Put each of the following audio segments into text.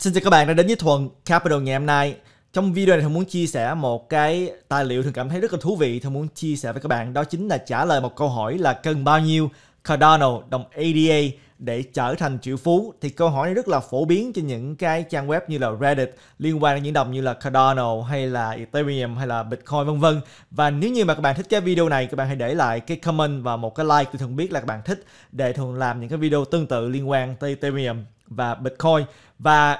Xin chào các bạn đã đến với Thuần Capital ngày hôm nay. Trong video này tôi muốn chia sẻ một cái tài liệu Thuần cảm thấy rất là thú vị tôi muốn chia sẻ với các bạn. Đó chính là trả lời một câu hỏi là cần bao nhiêu Cardano đồng ADA để trở thành triệu phú thì câu hỏi này rất là phổ biến trên những cái trang web như là Reddit liên quan đến những đồng như là Cardano hay là Ethereum hay là Bitcoin vân vân và nếu như mà các bạn thích cái video này các bạn hãy để lại cái comment và một cái like tôi thường biết là các bạn thích để thường làm những cái video tương tự liên quan tới Ethereum và Bitcoin và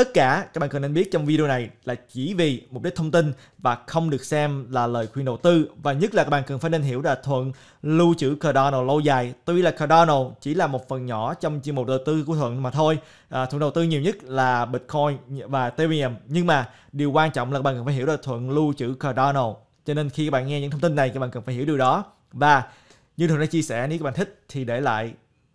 Tất cả các bạn cần nên biết trong video này là chỉ vì mục đích thông tin và không được xem là lời khuyên đầu tư và nhất là các bạn cần phải nên hiểu là Thuận lưu trữ Cardano lâu dài. Tuy là Cardano chỉ là một phần nhỏ trong chuyên mục đầu tư của Thuận mà thôi. À, Thuận đầu tư nhiều nhất là Bitcoin và Ethereum nhưng mà điều quan trọng là các bạn cần phải hiểu là Thuận lưu trữ Cardano. Cho nên khi các bạn nghe những thông tin này các bạn cần phải hiểu điều đó và như Thuận đã chia sẻ nếu các bạn thích thì để lại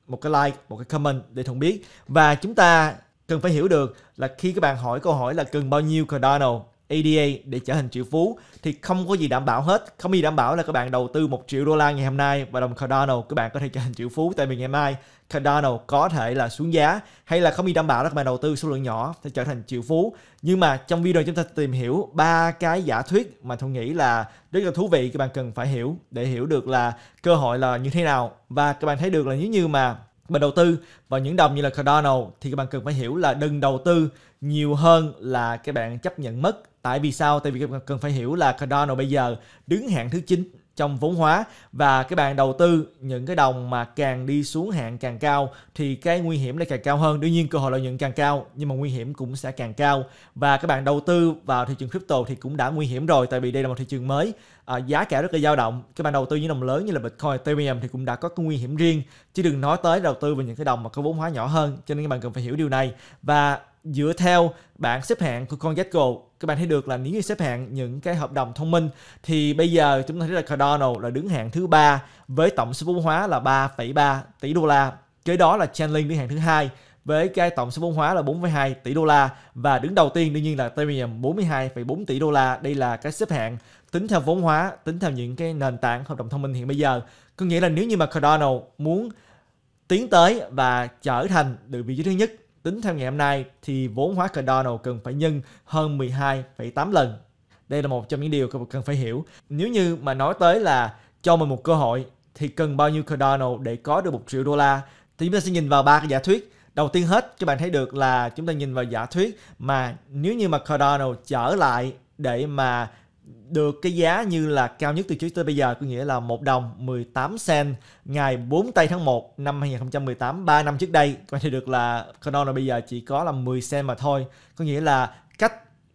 một cái like, một cái comment để Thuận biết và chúng ta Cần phải hiểu được là khi các bạn hỏi câu hỏi là cần bao nhiêu Cardano ADA để trở thành triệu phú thì không có gì đảm bảo hết. Không gì đảm bảo là các bạn đầu tư 1 triệu đô la ngày hôm nay và đồng Cardano các bạn có thể trở thành triệu phú tại vì ngày mai Cardano có thể là xuống giá hay là không gì đảm bảo là các bạn đầu tư số lượng nhỏ sẽ trở thành triệu phú. Nhưng mà trong video chúng ta tìm hiểu ba cái giả thuyết mà tôi nghĩ là rất là thú vị các bạn cần phải hiểu để hiểu được là cơ hội là như thế nào và các bạn thấy được là nếu như mà bạn đầu tư vào những đồng như là Cardano thì các bạn cần phải hiểu là đừng đầu tư nhiều hơn là các bạn chấp nhận mất. Tại vì sao? Tại vì các bạn cần phải hiểu là Cardano bây giờ đứng hạng thứ 9 trong vốn hóa và các bạn đầu tư những cái đồng mà càng đi xuống hạn càng cao thì cái nguy hiểm lại càng cao hơn đương nhiên cơ hội lợi nhuận càng cao nhưng mà nguy hiểm cũng sẽ càng cao và các bạn đầu tư vào thị trường crypto thì cũng đã nguy hiểm rồi tại vì đây là một thị trường mới à, giá cả rất là dao động các bạn đầu tư những đồng lớn như là bitcoin ethereum thì cũng đã có cái nguy hiểm riêng chứ đừng nói tới đầu tư vào những cái đồng mà có vốn hóa nhỏ hơn cho nên các bạn cần phải hiểu điều này và dựa theo bảng xếp hạng của con Getgo các bạn thấy được là nếu như xếp hạng những cái hợp đồng thông minh thì bây giờ chúng ta thấy là Cardano là đứng hạng thứ ba với tổng số vốn hóa là 3,3 tỷ đô la kế đó là Chainlink đứng hạng thứ hai với cái tổng số vốn hóa là 4,2 tỷ đô la và đứng đầu tiên đương nhiên là Ethereum 42,4 tỷ đô la. Đây là cái xếp hạng tính theo vốn hóa, tính theo những cái nền tảng hợp đồng thông minh hiện bây giờ. Có nghĩa là nếu như mà Cardano muốn tiến tới và trở thành được vị trí thứ nhất Tính theo ngày hôm nay thì vốn hóa cardano cần phải nhân hơn 12,8 lần. Đây là một trong những điều cần phải hiểu. Nếu như mà nói tới là cho mình một cơ hội thì cần bao nhiêu cardano để có được một triệu đô la thì chúng ta sẽ nhìn vào ba cái giả thuyết đầu tiên hết các bạn thấy được là chúng ta nhìn vào giả thuyết mà nếu như mà Cardano trở lại để mà được cái giá như là cao nhất từ trước tới bây giờ có nghĩa là 1 đồng 18 cent ngày 4 tây tháng 1 năm 2018 3 năm trước đây có thể được là Cardano bây giờ chỉ có là 10 cent mà thôi có nghĩa là cách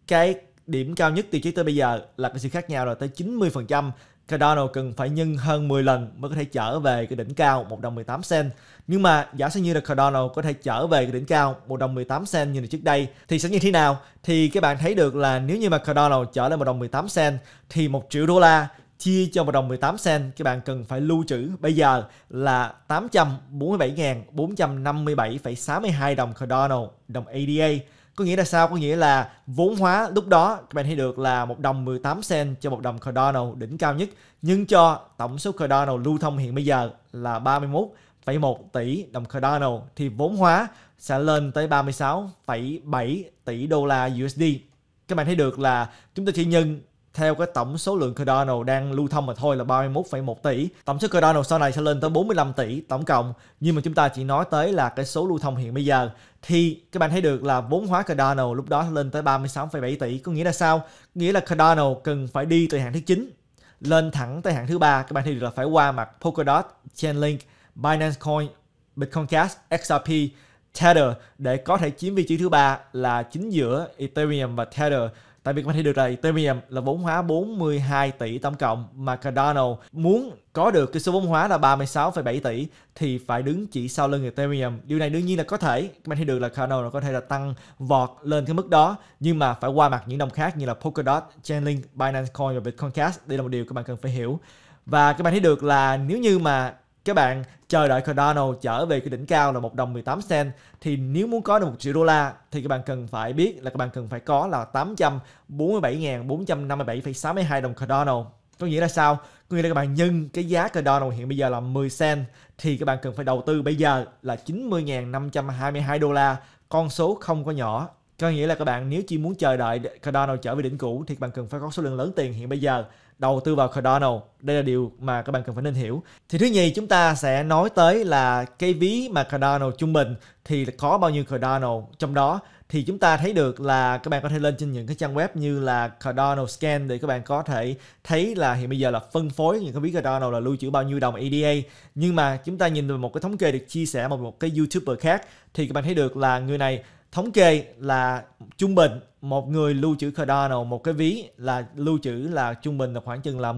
cái điểm cao nhất từ trước tới bây giờ là cái sự khác nhau là tới 90% Cardano cần phải nhân hơn 10 lần mới có thể trở về cái đỉnh cao 1 đồng 18 sen. Nhưng mà giả sử như là Cardano có thể trở về cái đỉnh cao 1 đồng 18 sen như là trước đây thì sẽ như thế nào? Thì các bạn thấy được là nếu như mà Cardano trở lên 1 đồng 18 sen, thì 1 triệu đô la chia cho 1 đồng 18 sen, các bạn cần phải lưu trữ bây giờ là 847.457,62 đồng Cardano, đồng ADA có nghĩa là sao? Có nghĩa là vốn hóa lúc đó các bạn thấy được là một đồng 18 sen cho một đồng Cardano đỉnh cao nhất nhưng cho tổng số Cardano lưu thông hiện bây giờ là 31,1 tỷ đồng Cardano thì vốn hóa sẽ lên tới 36,7 tỷ đô la USD. Các bạn thấy được là chúng ta chỉ nhân theo cái tổng số lượng Cardano đang lưu thông mà thôi là 31,1 tỷ. Tổng số Cardano sau này sẽ lên tới 45 tỷ tổng cộng. Nhưng mà chúng ta chỉ nói tới là cái số lưu thông hiện bây giờ thì các bạn thấy được là vốn hóa Cardano lúc đó lên tới 36,7 tỷ. Có nghĩa là sao? nghĩa là Cardano cần phải đi từ hạng thứ 9 lên thẳng tới hạng thứ ba các bạn thấy được là phải qua mặt Polkadot, Chainlink, Binance Coin, Bitcoin Cash, XRP, Tether để có thể chiếm vị trí thứ ba là chính giữa Ethereum và Tether Tại vì các bạn thấy được đây, Premium là vốn hóa 42 tỷ tổng cộng mà Cardano muốn có được cái số vốn hóa là 36,7 tỷ thì phải đứng chỉ sau lưng Ethereum. Điều này đương nhiên là có thể, các bạn thấy được là Cardano nó có thể là tăng vọt lên cái mức đó nhưng mà phải qua mặt những đồng khác như là Polkadot, Chainlink, Binance Coin và Bitcoin Cash. Đây là một điều các bạn cần phải hiểu. Và các bạn thấy được là nếu như mà các bạn chờ đợi Cardano trở về cái đỉnh cao là một đồng 18 cent thì nếu muốn có được một triệu đô la thì các bạn cần phải biết là các bạn cần phải có là 847.457,62 đồng Cardano. Có nghĩa là sao? Có nghĩa là các bạn nhân cái giá Cardano hiện bây giờ là 10 cent thì các bạn cần phải đầu tư bây giờ là 90.522 đô la, con số không có nhỏ có nghĩa là các bạn nếu chỉ muốn chờ đợi Cardano trở về đỉnh cũ thì các bạn cần phải có số lượng lớn tiền hiện bây giờ đầu tư vào Cardano. Đây là điều mà các bạn cần phải nên hiểu. Thì thứ nhì chúng ta sẽ nói tới là cái ví mà Cardano trung bình thì có bao nhiêu Cardano trong đó thì chúng ta thấy được là các bạn có thể lên trên những cái trang web như là Cardano Scan để các bạn có thể thấy là hiện bây giờ là phân phối những cái ví Cardano là lưu trữ bao nhiêu đồng ADA nhưng mà chúng ta nhìn vào một cái thống kê được chia sẻ một một cái YouTuber khác thì các bạn thấy được là người này thống kê là trung bình một người lưu trữ cardano một cái ví là lưu trữ là trung bình là khoảng chừng là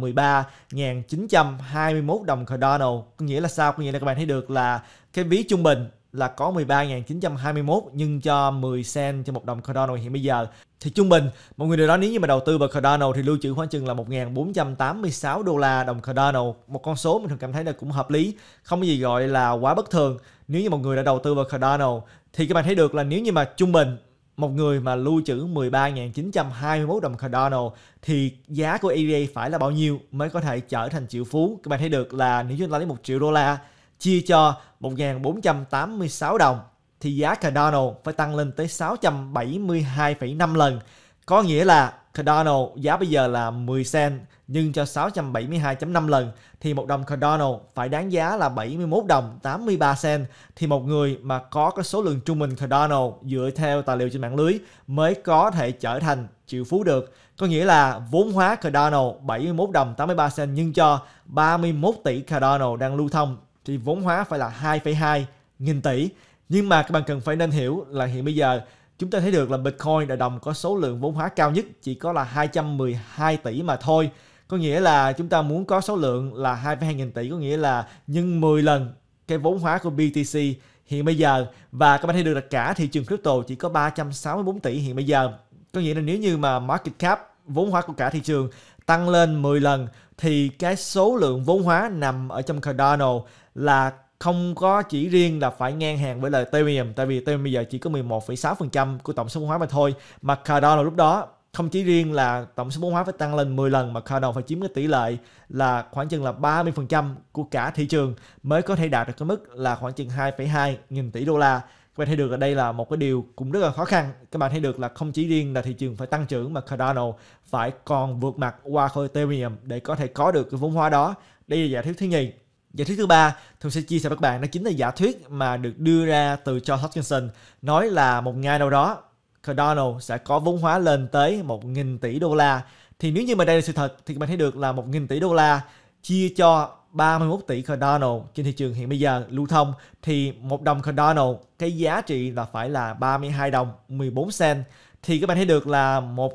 13.921 đồng cardano có nghĩa là sao có nghĩa là các bạn thấy được là cái ví trung bình là có 13.921 nhưng cho 10 cent cho một đồng Cardano hiện bây giờ thì trung bình một người nào đó nếu như mà đầu tư vào Cardano thì lưu trữ khoảng chừng là 1.486 đô la đồng Cardano một con số mình cảm thấy là cũng hợp lý không có gì gọi là quá bất thường nếu như một người đã đầu tư vào Cardano thì các bạn thấy được là nếu như mà trung bình một người mà lưu trữ 13.921 đồng Cardano thì giá của EVA phải là bao nhiêu mới có thể trở thành triệu phú? Các bạn thấy được là nếu chúng ta lấy 1 triệu đô la chia cho 1.486 đồng thì giá Cardano phải tăng lên tới 672,5 lần. Có nghĩa là Cardano giá bây giờ là 10 cent nhưng cho 672.5 lần thì một đồng Cardano phải đáng giá là 71 đồng 83 cent thì một người mà có cái số lượng trung bình Cardano dựa theo tài liệu trên mạng lưới mới có thể trở thành triệu phú được. Có nghĩa là vốn hóa Cardano 71 đồng 83 cent nhưng cho 31 tỷ Cardano đang lưu thông thì vốn hóa phải là 2,2 nghìn tỷ. Nhưng mà các bạn cần phải nên hiểu là hiện bây giờ Chúng ta thấy được là Bitcoin là đồng có số lượng vốn hóa cao nhất chỉ có là 212 tỷ mà thôi. Có nghĩa là chúng ta muốn có số lượng là 2,2 nghìn tỷ có nghĩa là nhân 10 lần cái vốn hóa của BTC hiện bây giờ và các bạn thấy được là cả thị trường crypto chỉ có 364 tỷ hiện bây giờ. Có nghĩa là nếu như mà market cap vốn hóa của cả thị trường tăng lên 10 lần thì cái số lượng vốn hóa nằm ở trong Cardano là không có chỉ riêng là phải ngang hàng với lời Ethereum tại vì Ethereum bây giờ chỉ có 11,6% của tổng số vốn hóa mà thôi mà Cardano lúc đó không chỉ riêng là tổng số vốn hóa phải tăng lên 10 lần mà Cardano phải chiếm cái tỷ lệ là khoảng chừng là 30% của cả thị trường mới có thể đạt được cái mức là khoảng chừng 2,2 nghìn tỷ đô la các bạn thấy được ở đây là một cái điều cũng rất là khó khăn các bạn thấy được là không chỉ riêng là thị trường phải tăng trưởng mà Cardano phải còn vượt mặt qua khỏi Ethereum để có thể có được cái vốn hóa đó đây là giả thuyết thứ nhì Giả thuyết thứ ba tôi sẽ chia sẻ với các bạn đó chính là giả thuyết mà được đưa ra từ cho Hutchinson nói là một ngày nào đó Cardano sẽ có vốn hóa lên tới 1.000 tỷ đô la. Thì nếu như mà đây là sự thật thì các bạn thấy được là 1.000 tỷ đô la chia cho 31 tỷ Cardano trên thị trường hiện bây giờ lưu thông thì một đồng Cardano cái giá trị là phải là 32 đồng 14 cent thì các bạn thấy được là một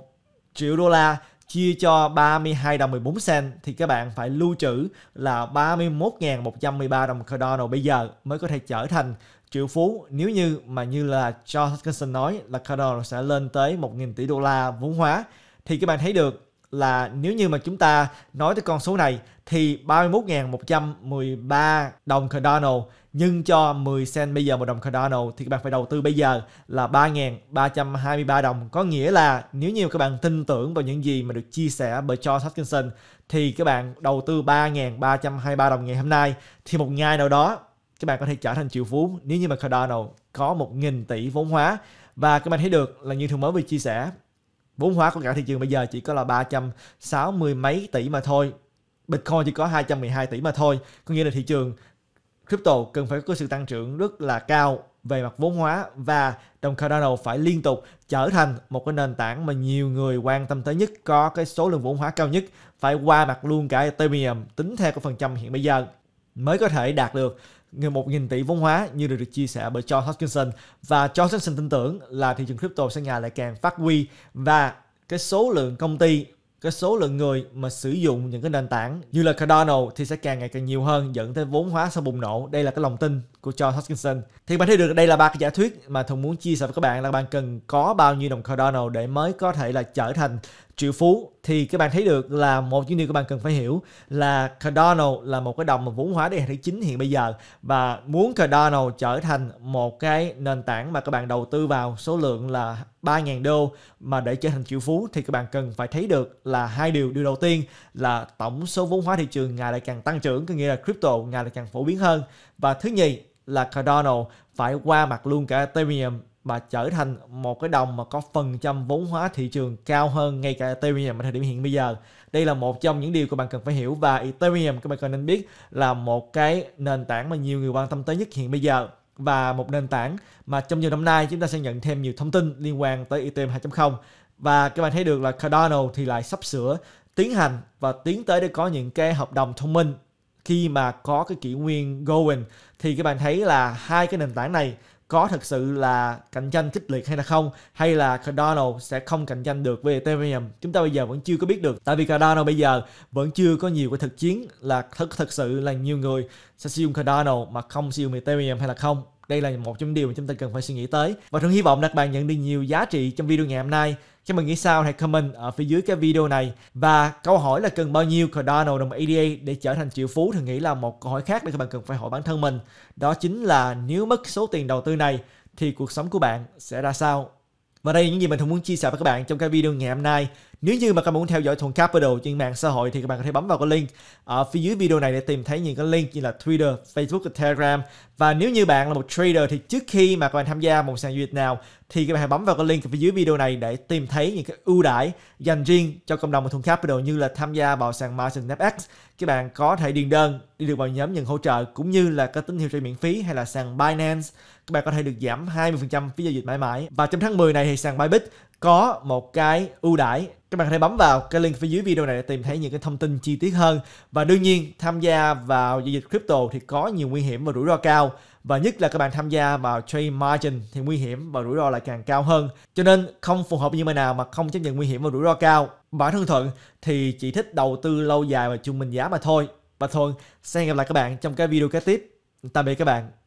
triệu đô la chia cho 32 đồng 14 cent thì các bạn phải lưu trữ là 31.113 đồng Cardano bây giờ mới có thể trở thành triệu phú nếu như mà như là Charles Hoskinson nói là Cardano sẽ lên tới 1.000 tỷ đô la vốn hóa thì các bạn thấy được là nếu như mà chúng ta nói tới con số này thì 31.113 đồng Cardano nhưng cho 10 cent bây giờ một đồng Cardano thì các bạn phải đầu tư bây giờ là 3.323 đồng. Có nghĩa là nếu như các bạn tin tưởng vào những gì mà được chia sẻ bởi Charles Hutchinson thì các bạn đầu tư 3.323 đồng ngày hôm nay thì một ngày nào đó các bạn có thể trở thành triệu phú nếu như mà Cardano có 1.000 tỷ vốn hóa và các bạn thấy được là như thường mới vừa chia sẻ vốn hóa của cả thị trường bây giờ chỉ có là 360 mấy tỷ mà thôi Bitcoin chỉ có 212 tỷ mà thôi có nghĩa là thị trường crypto cần phải có sự tăng trưởng rất là cao về mặt vốn hóa và đồng Cardano phải liên tục trở thành một cái nền tảng mà nhiều người quan tâm tới nhất có cái số lượng vốn hóa cao nhất phải qua mặt luôn cả Ethereum tính theo cái phần trăm hiện bây giờ mới có thể đạt được 1.000 tỷ vốn hóa như được, được chia sẻ bởi John Hutchinson và John Hutchinson tin tưởng là thị trường crypto sẽ ngày lại càng phát huy và cái số lượng công ty cái số lượng người mà sử dụng những cái nền tảng như là Cardano thì sẽ càng ngày càng nhiều hơn dẫn tới vốn hóa sau bùng nổ. Đây là cái lòng tin của John Hutchinson. Thì bạn thấy được đây là ba cái giả thuyết mà Thùng muốn chia sẻ với các bạn là bạn cần có bao nhiêu đồng Cardano để mới có thể là trở thành triệu phú thì các bạn thấy được là một những điều các bạn cần phải hiểu là Cardano là một cái đồng mà vốn hóa để hệ chính hiện bây giờ và muốn Cardano trở thành một cái nền tảng mà các bạn đầu tư vào số lượng là 3.000 đô mà để trở thành triệu phú thì các bạn cần phải thấy được là hai điều. Điều đầu tiên là tổng số vốn hóa thị trường ngày lại càng tăng trưởng, có nghĩa là crypto ngày lại càng phổ biến hơn. Và thứ nhì là Cardano phải qua mặt luôn cả Ethereum và trở thành một cái đồng mà có phần trăm vốn hóa thị trường cao hơn ngay cả Ethereum ở thời điểm hiện bây giờ. Đây là một trong những điều các bạn cần phải hiểu và Ethereum các bạn cần nên biết là một cái nền tảng mà nhiều người quan tâm tới nhất hiện bây giờ và một nền tảng mà trong nhiều năm nay chúng ta sẽ nhận thêm nhiều thông tin liên quan tới Ethereum 2.0 và các bạn thấy được là Cardano thì lại sắp sửa tiến hành và tiến tới để có những cái hợp đồng thông minh khi mà có cái kỷ nguyên Going thì các bạn thấy là hai cái nền tảng này có thực sự là cạnh tranh kích liệt hay là không hay là Cardano sẽ không cạnh tranh được với Ethereum chúng ta bây giờ vẫn chưa có biết được tại vì Cardano bây giờ vẫn chưa có nhiều cái thực chiến là thật thật sự là nhiều người sẽ sử dụng Cardano mà không sử dụng Ethereum hay là không đây là một trong điều mà chúng ta cần phải suy nghĩ tới. Và thường hy vọng là các bạn nhận được nhiều giá trị trong video ngày hôm nay. Các bạn nghĩ sao? Hãy comment ở phía dưới cái video này. Và câu hỏi là cần bao nhiêu Cardano đồng ADA để trở thành triệu phú thì nghĩ là một câu hỏi khác để các bạn cần phải hỏi bản thân mình. Đó chính là nếu mất số tiền đầu tư này thì cuộc sống của bạn sẽ ra sao? Và đây là những gì mình thường muốn chia sẻ với các bạn trong cái video ngày hôm nay. Nếu như mà các bạn muốn theo dõi Thuần Capital trên mạng xã hội thì các bạn có thể bấm vào cái link ở phía dưới video này để tìm thấy những cái link như là Twitter, Facebook, Telegram. Và nếu như bạn là một trader thì trước khi mà các bạn tham gia một sàn giao dịch nào thì các bạn hãy bấm vào cái link ở phía dưới video này để tìm thấy những cái ưu đãi dành riêng cho cộng đồng của Thuần Capital như là tham gia vào sàn Margin FX. Các bạn có thể điền đơn đi được vào nhóm nhận hỗ trợ cũng như là các tín hiệu trade miễn phí hay là sàn Binance các bạn có thể được giảm 20% phí giao dịch mãi mãi. Và trong tháng 10 này thì sàn Bybit có một cái ưu đãi các bạn có thể bấm vào cái link phía dưới video này để tìm thấy những cái thông tin chi tiết hơn và đương nhiên tham gia vào giao dịch crypto thì có nhiều nguy hiểm và rủi ro cao và nhất là các bạn tham gia vào trade margin thì nguy hiểm và rủi ro lại càng cao hơn cho nên không phù hợp như mà nào mà không chấp nhận nguy hiểm và rủi ro cao bản thân thuận thì chỉ thích đầu tư lâu dài và trung bình giá mà thôi và thuận sẽ hẹn gặp lại các bạn trong cái video kế tiếp tạm biệt các bạn